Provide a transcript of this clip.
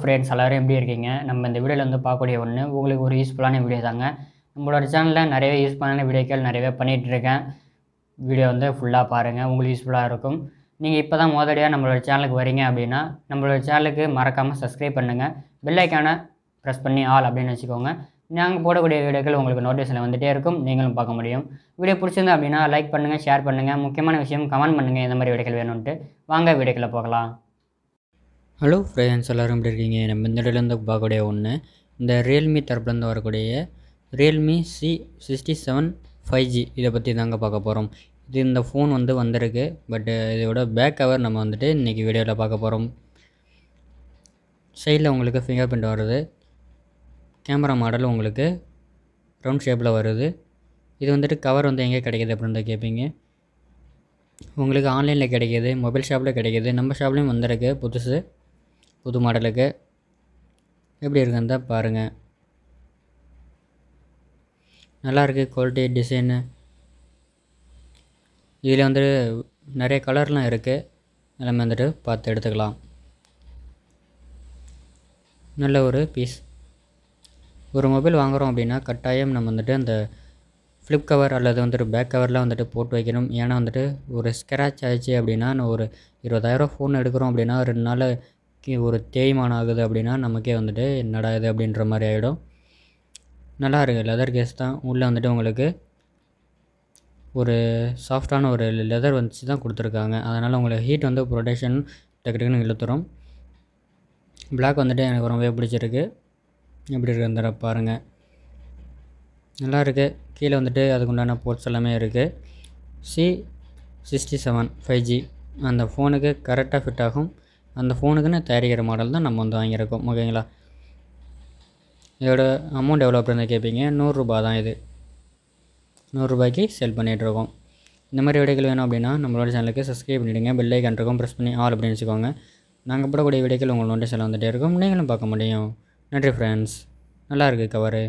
friends எல்லோரும் எப்படி இருக்கீங்க நம்ம இந்த வீடியோவில் வந்து பார்க்கக்கூடிய ஒன்று உங்களுக்கு ஒரு யூஸ்ஃபுல்லான வீடியோ தாங்க நம்மளோட சேனலில் நிறைய யூஸ்ஃபுல்லான வீடியோக்கள் நிறையவே பண்ணிகிட்ருக்கேன் வீடியோ வந்து ஃபுல்லாக பாருங்கள் உங்களுக்கு யூஸ்ஃபுல்லாக இருக்கும் நீங்கள் இப்போ தான் மோதடியாக நம்மளோட சேனலுக்கு வரீங்க அப்படின்னா நம்மளோட சேனலுக்கு மறக்காமல் சப்ஸ்கிரைப் பண்ணுங்கள் பெல்லைக்கானை ப்ரெஸ் பண்ணி ஆல் அப்படின்னு வச்சுக்கோங்க நாங்கள் போடக்கூடிய வீடியோக்கள் உங்களுக்கு நோட்டீஸில் வந்துகிட்டே இருக்கும் நீங்களும் பார்க்க முடியும் வீடியோ பிடிச்சிருந்தா அப்படின்னா லைக் பண்ணுங்கள் ஷேர் பண்ணுங்கள் முக்கியமான விஷயம் கமெண்ட் பண்ணுங்கள் இந்த மாதிரி வீடியோக்கள் வேணும்ன்ட்டு வாங்க வீடியோக்களை போகலாம் ஹலோ ஃப்ரெண்ட்ஸ் எல்லோரும் எப்படி இருக்கீங்க நம்ம இந்த இடையிலேருந்து பார்க்கக்கூடிய ஒன்று இந்த ரியல்மி தரப்புலேருந்து வரக்கூடிய Realme C sixty seven five G இதை பற்றி தாங்க பார்க்க போகிறோம் இது இந்த ஃபோன் வந்து வந்திருக்கு பட்டு இதோட பேக் கவர் நம்ம வந்துட்டு இன்றைக்கி வீடியோவில் பார்க்க போகிறோம் சைடில் உங்களுக்கு ஃபிங்கர் பிரிண்ட் வருது கேமரா மாடல் உங்களுக்கு ரவுண்ட் ஷேப்பில் வருது இது வந்துட்டு கவர் வந்து எங்கே கிடைக்கிது அப்படின்னு கேட்பீங்க உங்களுக்கு ஆன்லைனில் கிடைக்கிது மொபைல் ஷாப்பில் கிடைக்கிது நம்ம ஷாப்லேயும் வந்திருக்கு புதுசு புது மாடலுக்கு எப்படி இருக்குன்னு தான் பாருங்கள் நல்லாயிருக்கு குவாலிட்டி டிசைனு இதில் வந்துட்டு நிறைய கலர்லாம் இருக்குது எல்லாமே வந்துட்டு பார்த்து எடுத்துக்கலாம் நல்ல ஒரு பீஸ் ஒரு மொபைல் வாங்குகிறோம் அப்படின்னா கட்டாயம் நம்ம வந்துட்டு அந்த ஃப்ளிப் கவர் அல்லது வந்துட்டு பேக் கவர்லாம் வந்துட்டு போட்டு வைக்கணும் ஏன்னா வந்துட்டு ஒரு ஸ்க்ராட்ச் ஆகிடுச்சி அப்படின்னா நான் ஒரு இருபதாயிரம் ஃபோன் எடுக்கிறோம் அப்படின்னா ரெண்டு நாள் ஒரு தேய்மானம் ஆகுது அப்படின்னா நமக்கே வந்துட்டு என்னடா இது அப்படின்ற மாதிரி ஆகிடும் நல்லா இருக்குது லெதர் கேஸ் தான் உள்ளே வந்துட்டு உங்களுக்கு ஒரு சாஃப்டான ஒரு லெதர் வந்துச்சு தான் கொடுத்துருக்காங்க அதனால் உங்களுக்கு ஹீட் வந்து ப்ரொடெக்ஷன் டக்கு டக்குன்னு இழுத்துரும் பிளாக் வந்துட்டு எனக்கு ரொம்பவே பிடிச்சிருக்கு எப்படி இருக்கிற பாருங்கள் நல்லா இருக்குது கீழே வந்துட்டு அதுக்கு உண்டான போர்ட்ஸ் எல்லாமே இருக்குது C sixty seven five G அந்த ஃபோனுக்கு கரெக்டாக ஃபிட் ஆகும் அந்த ஃபோனுக்குன்னு தயாரிக்கிற மாடல் தான் நம்ம வந்து வாங்கியிருக்கோம் ஓகேங்களா இதோட அமௌண்ட் எவ்வளோ அப்படின்னு கேட்பீங்க நூறுரூபா தான் இது நூறுரூபாய்க்கு செல் பண்ணிகிட்ருக்கோம் இந்த மாதிரி வீடியோக்கள் வேணும் அப்படின்னா நம்மளோட சேனலுக்கு சப்ஸ்கிரைப் பண்ணிவிடுங்க பெல் ஐக்கன் இருக்கும் ப்ரெஸ் பண்ணி ஆல் அப்படின்னு வச்சுக்கோங்க நாங்கள் போடக்கூடிய வீடியோக்கள் உங்களோட சேனல் வந்துகிட்டே இருக்கும் நீங்களும் பார்க்க முடியும் நன்றி ஃப்ரெண்ட்ஸ் நல்லா இருக்குது கவரு